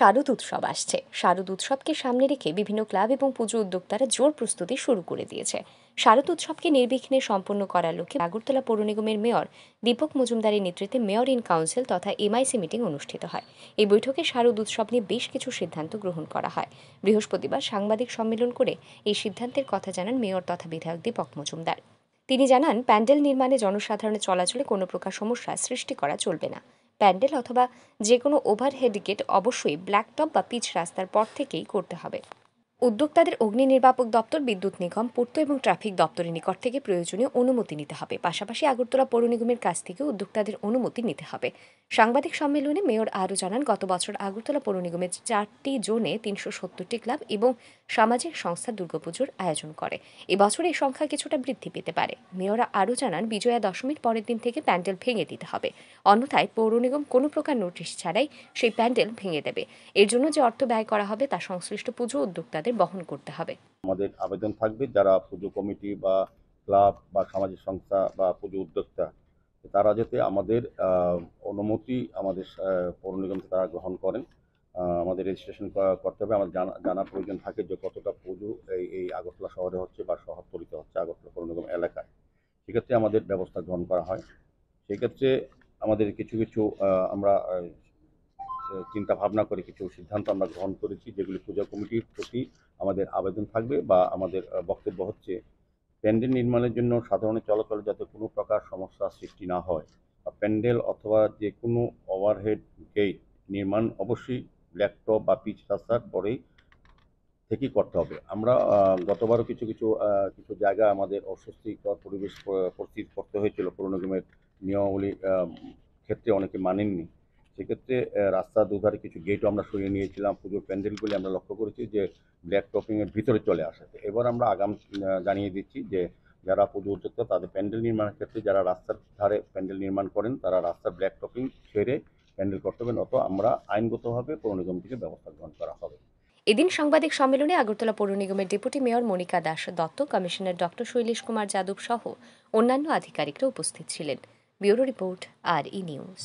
শারদ উৎসব আসছে শারদ উৎসবকে সামনে রেখে বিভিন্ন ক্লাব এবং পুজো উদ্যোক্তারা জোর প্রস্তুতি শুরু করে দিয়েছে শারদ উৎসবকে নির্বিঘ্নে সম্পন্ন করার লক্ষ্যে আগরতলা পৌর নিগমের মেয়র দীপক মজুমদারের নেতৃত্বে মেয়র ইন কাউন্সিল তথা এমআইসি মিটিং অনুষ্ঠিত হয় এই বৈঠকে শারদ উৎসব নিয়ে বেশ কিছু সিদ্ধান্ত গ্রহণ করা হয় বৃহস্পতিবার সাংবাদিক সম্মেলন করে এই সিদ্ধান্তের কথা জানান মেয়র তথা বিধায়ক দীপক মজুমদার তিনি জানান প্যান্ডেল নির্মাণে জনসাধারণের চলাচলে কোনো প্রকার সমস্যা সৃষ্টি করা চলবে না প্যান্ডেল অথবা যে কোনো ওভারহেড গেট অবশ্যই ব্ল্যাকটপ বা পিচ রাস্তার পর থেকেই করতে হবে উদ্যোক্তাদের অগ্নি নির্বাপক দপ্তর বিদ্যুৎ নিগম পূর্ত এবং ট্রাফিক দপ্তরের নিকট থেকে প্রয়োজনীয় অনুমতি নিতে হবে পাশাপাশি আগরতলা পৌর নিগমের কাছ থেকে উদ্যোক্তাদের অনুমতি নিতে হবে সাংবাদিক সম্মেলনে মেয়র আরও জানান গত বছর আগরতলা পৌর নিগমের চারটি জোনে তিনশো সত্তরটি ক্লাব এবং সামাজিক সংস্থা দুর্গাপুজোর আয়োজন করে এবছর এই সংখ্যা কিছুটা বৃদ্ধি পেতে পারে মেয়রা আরও জানান বিজয়া দশমীর পরের দিন থেকে প্যান্ডেল ভেঙে দিতে হবে অন্যথায় পৌর নিগম কোনো প্রকার নোটিশ ছাড়াই সেই প্যান্ডেল ভেঙে দেবে এর জন্য যে অর্থ ব্যয় করা হবে তা সংশ্লিষ্ট পুজো উদ্যোক্তাদের তাদের বহন করতে হবে আমাদের আবেদন থাকবে যারা পুজো কমিটি বা ক্লাব বা সামাজিক সংস্থা বা পুজো উদ্যোক্তা তারা যাতে আমাদের অনুমতি আমাদের পৌর নিগম তারা গ্রহণ করেন আমাদের রেজিস্ট্রেশন করতে হবে আমাদের জানা জানা প্রয়োজন থাকে যে কতটা পুজো এই এই আগরতলা শহরে হচ্ছে বা শহরতলিতে হচ্ছে আগরতলা পৌর নিগম এলাকায় সেক্ষেত্রে আমাদের ব্যবস্থা গ্রহণ করা হয় সেক্ষেত্রে আমাদের কিছু কিছু আমরা চিন্তা ভাবনা করে কিছু সিদ্ধান্ত আমরা গ্রহণ করেছি যেগুলি পূজা কমিটির প্রতি আমাদের আবেদন থাকবে বা আমাদের বক্তব্য হচ্ছে প্যান্ডেল নির্মাণের জন্য সাধারণ চলাচলে যাতে কোনো প্রকার সমস্যা সৃষ্টি না হয় বা প্যান্ডেল অথবা যে কোনো ওভারহেড গেট নির্মাণ অবশ্যই ল্যাপটপ বা পিচ রাস্তার পরেই থেকেই করতে হবে আমরা গতবারও কিছু কিছু কিছু জায়গা আমাদের অস্বস্তিকর পরিবেশ পরিস্থিতি করতে হয়েছিল পুরোনো গেমের নিয়মাবলী ক্ষেত্রে অনেকে মানেননি সেক্ষেত্রে রাস্তা দুধারে কিছু গেটও আমরা সরিয়ে নিয়েছিলাম পুজোর প্যান্ডেলগুলি আমরা লক্ষ্য করেছি যে ব্ল্যাক টপিংয়ের ভিতরে চলে আসে এবার আমরা আগাম জানিয়ে দিচ্ছি যে যারা পুজো উদ্যোক্তা তাদের প্যান্ডেল নির্মাণের ক্ষেত্রে যারা রাস্তার ধারে প্যান্ডেল নির্মাণ করেন তারা রাস্তার ব্ল্যাক টপিং ছেড়ে প্যান্ডেল করতে হবেন অত আমরা আইনগতভাবে পৌর নিগম থেকে ব্যবস্থা গ্রহণ করা হবে এদিন সাংবাদিক সম্মেলনে আগরতলা পৌর নিগমের deputy mayor Monika Das Datta commissioner doctor Shailesh Kumar Yadav সহ অন্যান্য আধিকারিকরা উপস্থিত ছিলেন bureau report R E news